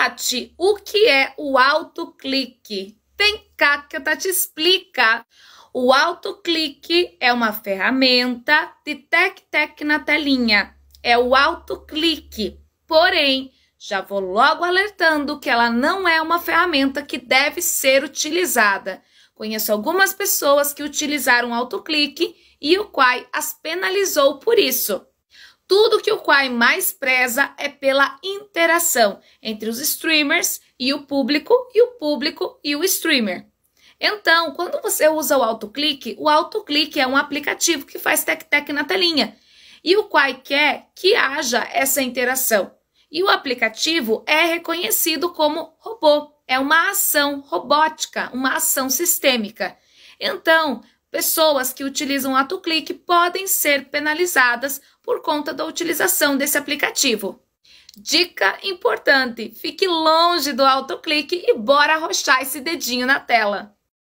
Tati, o que é o autoclique? Vem cá que a Tati explica. O autoclique é uma ferramenta de tec-tec na telinha. É o autoclique. Porém, já vou logo alertando que ela não é uma ferramenta que deve ser utilizada. Conheço algumas pessoas que utilizaram autoclique e o Quai as penalizou por isso. Tudo que o Quai mais preza é pela interação entre os streamers e o público, e o público e o streamer. Então, quando você usa o autoclique, o autoclique é um aplicativo que faz tec-tec na telinha. E o Quai quer que haja essa interação. E o aplicativo é reconhecido como robô. É uma ação robótica, uma ação sistêmica. Então, Pessoas que utilizam o AtoClick podem ser penalizadas por conta da utilização desse aplicativo. Dica importante: fique longe do autoclique e bora arrochar esse dedinho na tela.